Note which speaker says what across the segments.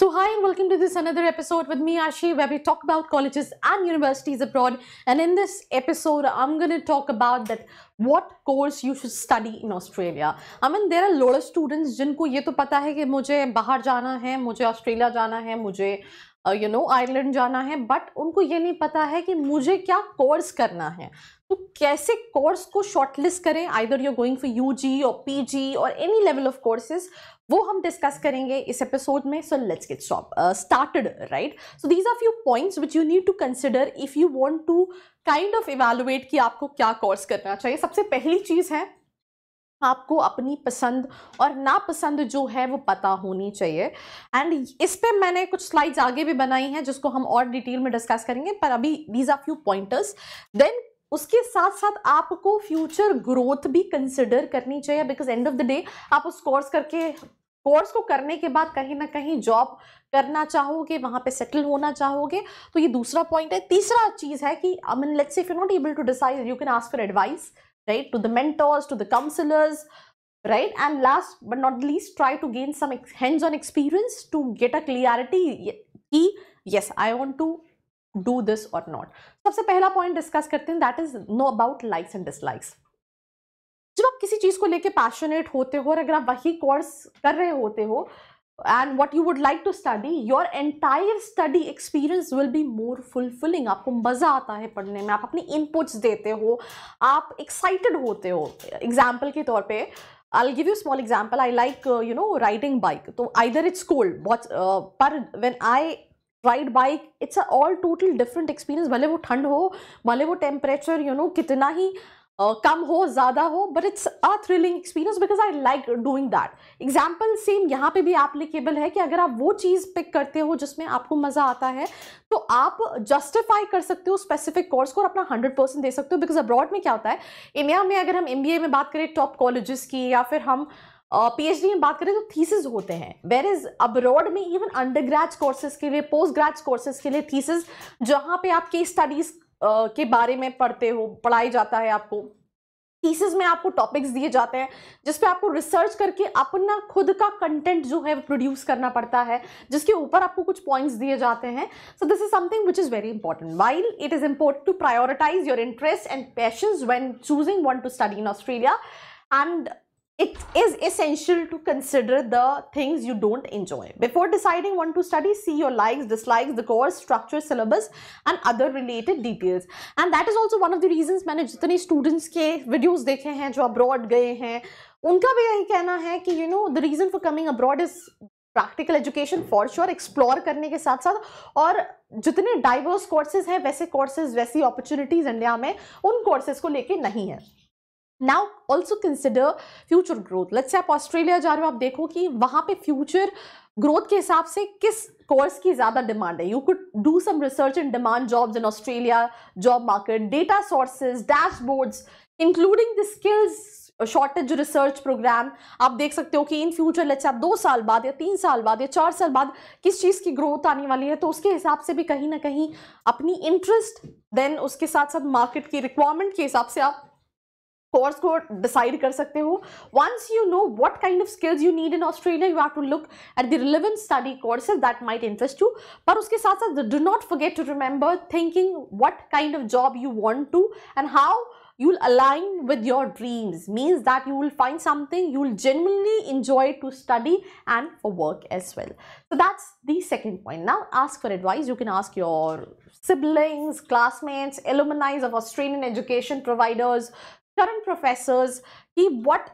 Speaker 1: So hi and welcome to this another episode with me Ashi where we talk about colleges and universities abroad and in this episode I'm going to talk about that what course you should study in Australia. I mean there are a lot of students जिनको ये तो पता है कि मुझे बाहर जाना है मुझे ऑस्ट्रेलिया जाना है मुझे यू नो आयरलैंड जाना है बट उनको ये नहीं पता है कि मुझे क्या कोर्स करना है तो कैसे कोर्स को शॉर्टलिस्ट करें either you going for U G और पी जी और एनी लेवल ऑफ कोर्सेज वो हम डिस्कस करेंगे इस एपिसोड में so let's get started right so these are few points which you need to consider if you want to kind of evaluate कि आपको क्या कोर्स करना चाहिए सबसे पहली चीज़ है आपको अपनी पसंद और नापसंद जो है वो पता होनी चाहिए एंड इस पे मैंने कुछ स्लाइड्स आगे भी बनाई हैं जिसको हम और डिटेल में डिस्कस करेंगे पर अभी these are few pointers then उसके साथ साथ आपको फ्यूचर ग्रोथ भी कंसिडर करनी चाहिए because end of the day आप उस कोर्स करके कोर्स को करने के बाद कहीं ना कहीं जॉब करना चाहोगे वहां पे सेटल होना चाहोगे तो ये दूसरा पॉइंट है तीसरा चीज़ है कि I mean let's if you not able to decide you can ask for advice right to the mentors to the counsellors right and last but not least try to gain some hands on experience to get a clarity key yes I want to do this और not सबसे पहला point discuss करते हैं that is know about likes and dislikes जब आप किसी चीज़ को लेके पैशनेट होते हो और अगर आप वही कोर्स कर रहे होते हो and what you would like to study your entire study experience will be more fulfilling आपको मज़ा आता है पढ़ने में आप अपनी इनपुट्स देते हो आप एक्साइटेड होते हो एग्जाम्पल के तौर पे I give you small example I like you know riding bike तो bike. So इट्स कोल्ड पर when I ride bike it's a all total different experience भले वो ठंड हो भले वो टेम्परेचर यू नो कितना ही Uh, कम हो ज़्यादा हो but it's a thrilling experience because I like doing that example same यहाँ पे भी एप्लीकेबल है कि अगर आप वो चीज़ पिक करते हो जिसमें आपको मज़ा आता है तो आप जस्टिफाई कर सकते हो स्पेसिफिक कोर्स को और अपना हंड्रेड परसेंट दे सकते हो बिकॉज अब्रॉड में क्या होता है इंडिया में अगर हम एम बी ए में बात करें टॉप कॉलेज की या फिर हम पीएचडी में बात करें तो थीसिस होते हैं वेर इज अब्रॉड में इवन अंडर ग्रेज कोर्सेज के लिए पोस्ट ग्रेज कोर्सेज के लिए थीसिस जहाँ पे आप केस स्टडीज के बारे में पढ़ते हो पढ़ाई जाता है आपको थीसिस में आपको टॉपिक्स दिए जाते हैं जिसपे आपको रिसर्च करके अपना खुद का कंटेंट जो है प्रोड्यूस करना पड़ता है जिसके ऊपर आपको कुछ पॉइंट्स दिए जाते हैं so this is something which is very important while it is important to prioritise your interest and passions when choosing one to study in Australia and it is essential to consider the things you don't enjoy. Before deciding what to study, see your likes, dislikes, the course, structure, syllabus and other related details. And that is also one of the reasons मैंने jitne students ke videos dekhe hain jo abroad gaye hain unka bhi yahi kehna hai ki you know the reason for coming abroad is practical education for sure explore करने के साथ साथ और जितने diverse courses हैं वैसे courses वैसी opportunities India में उन कोर्सेज को लेके नहीं है now also consider future growth let's say आप ऑस्ट्रेलिया जा रहे हो आप देखो कि वहाँ पे फ्यूचर ग्रोथ के हिसाब से किस कोर्स की ज़्यादा डिमांड है you could do some research and demand jobs in Australia job market data sources dashboards including the skills shortage research programme आप देख सकते हो कि इन फ्यूचर लेट्स आप दो साल बाद या तीन साल बाद या चार साल बाद किस चीज़ की ग्रोथ आने वाली है तो उसके हिसाब से भी कहीं ना कहीं अपनी इंटरेस्ट देन उसके साथ साथ मार्केट की रिक्वायरमेंट के हिसाब से आप कोर्स को डिसाइड कर सकते हो once you know what kind of skills you need in Australia you have to look at the relevant study courses that might interest you पर उसके साथ साथ do not forget to remember thinking what kind of job you want to and how you'll align with your dreams means that you will find something you'll genuinely enjoy to study and for work as well so that's the second point now ask for advice you can ask your siblings classmates alumni of australian education providers current professors keep what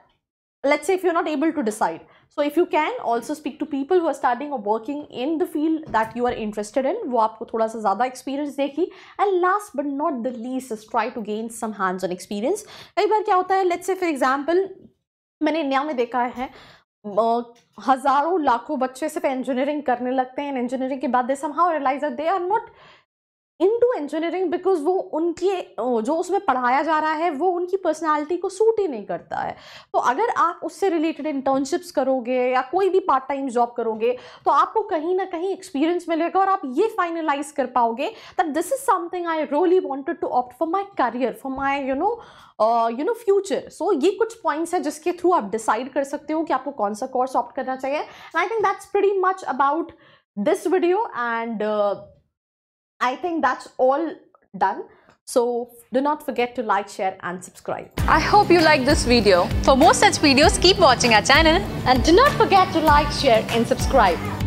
Speaker 1: let's say if you're not able to decide so if you can also speak to people who are studying or working in the field that you are interested in वो आपको thoda sa ज़्यादा experience देगी and last but not the least is try to gain some hands on experience कई बार क्या होता है let's say for example मैंने India में देखा है हज़ारों लाखों बच्चे सिर्फ engineering करने लगते हैं Engineering के बाद they somehow realize that they are not into engineering because वो उनके जो उसमें पढ़ाया जा रहा है वो उनकी पर्सनालिटी को सूट ही नहीं करता है तो अगर आप उससे रिलेटेड इंटर्नशिप्स करोगे या कोई भी पार्ट टाइम जॉब करोगे तो आपको कहीं ना कहीं एक्सपीरियंस मिलेगा और आप ये फाइनलाइज कर पाओगे that this is something I really wanted to opt for my career for my you know you know future so ये कुछ पॉइंट्स हैं जिसके थ्रू आप डिसाइड कर सकते हो कि आपको कौन सा कोर्स ऑप्ट करना चाहिए and I think that's pretty much about this video and I think that's all done. So do not forget to like, share and subscribe. I hope you like this video. For more such videos, keep watching our channel. And do not forget to like, share and subscribe.